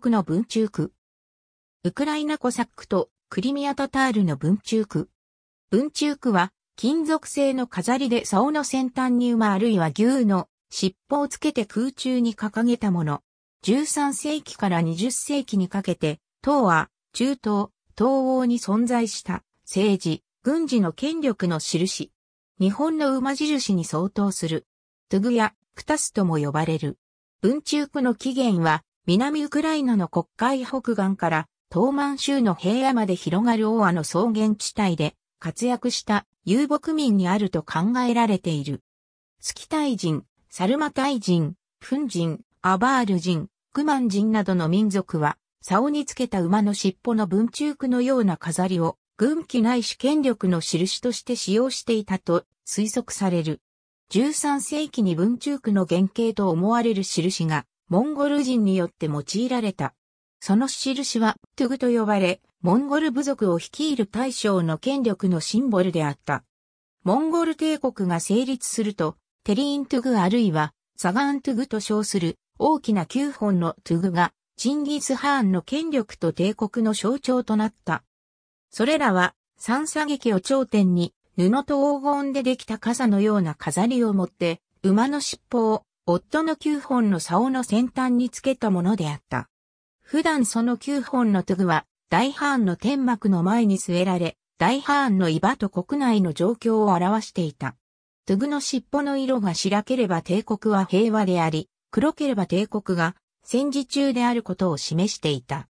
国の文中区。ウクライナコサックとクリミアタタールの文中区。文中区は金属製の飾りで竿の先端に馬あるいは牛の尻尾をつけて空中に掲げたもの。13世紀から20世紀にかけて、東は中東、東欧に存在した政治、軍事の権力の印。日本の馬印に相当する。トゥグやクタスとも呼ばれる。文中区の起源は南ウクライナの国会北岸から東満州の平野まで広がる大和の草原地帯で活躍した遊牧民にあると考えられている。スキタイ人、サルマタイ人、フン人、アバール人、クマン人などの民族は、竿につけた馬の尻尾の文中区のような飾りを、軍旗ないし権力の印として使用していたと推測される。13世紀に文中区の原型と思われる印がモンゴル人によって用いられた。その印はトゥグと呼ばれ、モンゴル部族を率いる大将の権力のシンボルであった。モンゴル帝国が成立すると、テリーントゥグあるいはサガントゥグと称する大きな9本のトゥグがチンギス・ハーンの権力と帝国の象徴となった。それらは三叉劇を頂点に布と黄金でできた傘のような飾りを持って馬の尻尾を夫の9本の竿の先端につけたものであった。普段その9本のトグは、大ハーンの天幕の前に据えられ、大ハーンの居場と国内の状況を表していた。トゥグの尻尾の色が白ければ帝国は平和であり、黒ければ帝国が戦時中であることを示していた。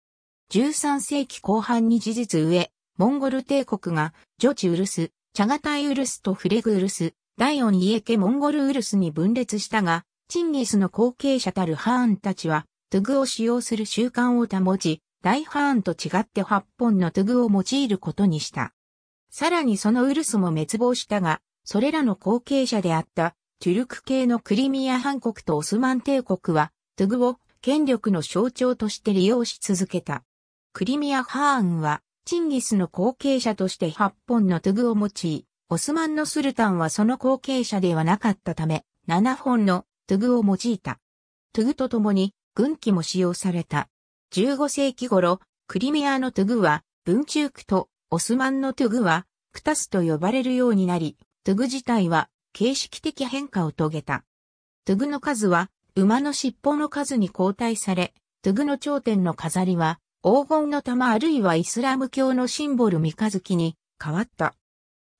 13世紀後半に事実上、モンゴル帝国が、ジョチウルス、チャガタイウルスとフレグウルス、第四イエケモンゴルウルスに分裂したが、チンギスの後継者たるハーンたちは、トゥグを使用する習慣を保ち、大ハーンと違って八本のトゥグを用いることにした。さらにそのウルスも滅亡したが、それらの後継者であった、トゥルク系のクリミア半国とオスマン帝国は、トゥグを権力の象徴として利用し続けた。クリミアハーンは、チンギスの後継者として八本のトゥグを用い、オスマンのスルタンはその後継者ではなかったため、七本のトゥグを用いた。トゥグと共に軍旗も使用された。15世紀頃、クリミアのトゥグは、文中区とオスマンのトゥグは、クタスと呼ばれるようになり、トゥグ自体は形式的変化を遂げた。トゥグの数は、馬の尻尾の数に交代され、トゥグの頂点の飾りは、黄金の玉あるいはイスラム教のシンボル三日月に変わった。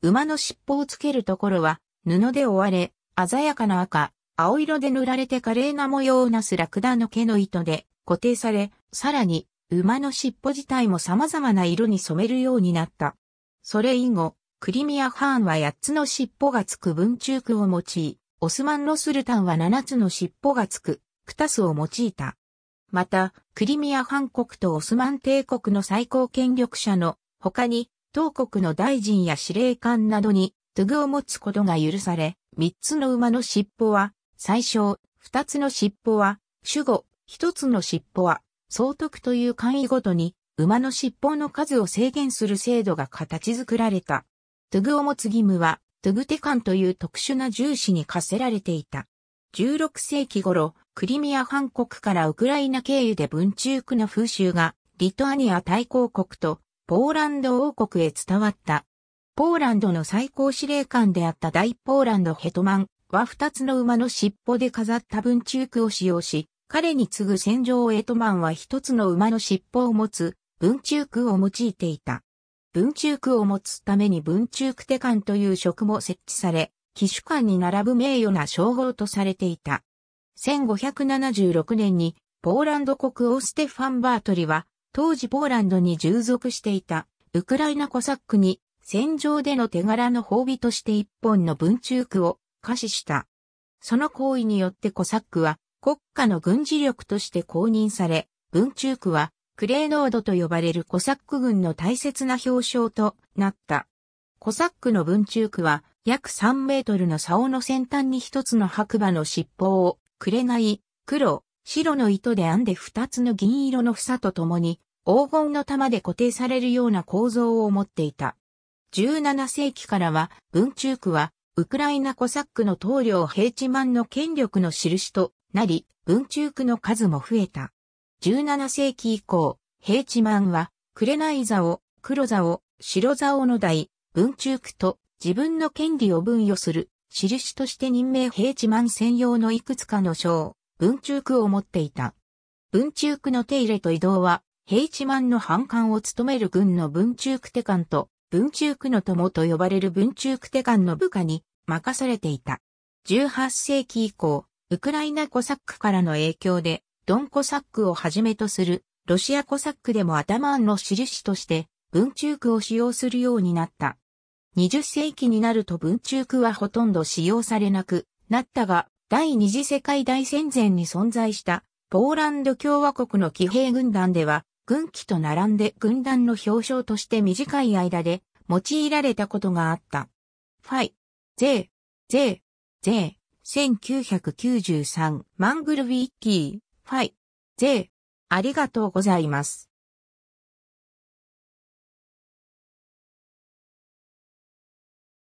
馬の尻尾をつけるところは、布で覆われ、鮮やかな赤、青色で塗られて華麗な模様をなすラクダの毛の糸で固定され、さらに馬の尻尾自体も様々な色に染めるようになった。それ以後、クリミア・ハーンは8つの尻尾がつく文中区を用い、オスマン・ロスルタンは7つの尻尾がつくクタスを用いた。また、クリミア・ハン国とオスマン帝国の最高権力者の他に、当国の大臣や司令官などに、トゥグを持つことが許され、3つの馬の尻尾は最小、二つの尻尾は、主語、一つの尻尾は、総督という簡易ごとに、馬の尻尾の数を制限する制度が形作られた。トゥグを持つ義務は、トゥグテカンという特殊な重視に課せられていた。16世紀頃、クリミア半国からウクライナ経由で文中区の風習が、リトアニア大公国と、ポーランド王国へ伝わった。ポーランドの最高司令官であった大ポーランドヘトマン、は二つの馬の尻尾で飾った文中区を使用し、彼に次ぐ戦場エトマンは一つの馬の尻尾を持つ文中区を用いていた。文中区を持つために文中区手官という職も設置され、騎手官に並ぶ名誉な称号とされていた。1576年にポーランド国王ステファン・バートリは、当時ポーランドに従属していたウクライナコサックに戦場での手柄の褒美として一本の文中区を可視した。その行為によってコサックは国家の軍事力として公認され、文中区はクレーノードと呼ばれるコサック軍の大切な表彰となった。コサックの文中区は約3メートルの竿の先端に一つの白馬の尻尾を、くれない黒、白の糸で編んで二つの銀色の房と共に、黄金の玉で固定されるような構造を持っていた。17世紀からは、文中区はウクライナコサックの棟領平地ンの権力の印となり、文中区の数も増えた。17世紀以降、平地ンは、紅オ、黒ロ白竿の代、文中区と自分の権利を分与する、印として任命平地ン専用のいくつかの章、文中区を持っていた。文中区の手入れと移動は、平地ンの反感を務める軍の文中区手官と文中区の友と呼ばれる文中区手官の部下に任されていた。18世紀以降、ウクライナコサックからの影響で、ドンコサックをはじめとする、ロシアコサックでも頭の印として、文中区を使用するようになった。20世紀になると文中区はほとんど使用されなくなったが、第二次世界大戦前に存在した、ポーランド共和国の騎兵軍団では、軍旗と並んで軍団の表彰として短い間で用いられたことがあった。ファイ、ゼー、ゼー、ゼー、1993マングルウィッキー、ファイ、ゼー、ありがとうございます。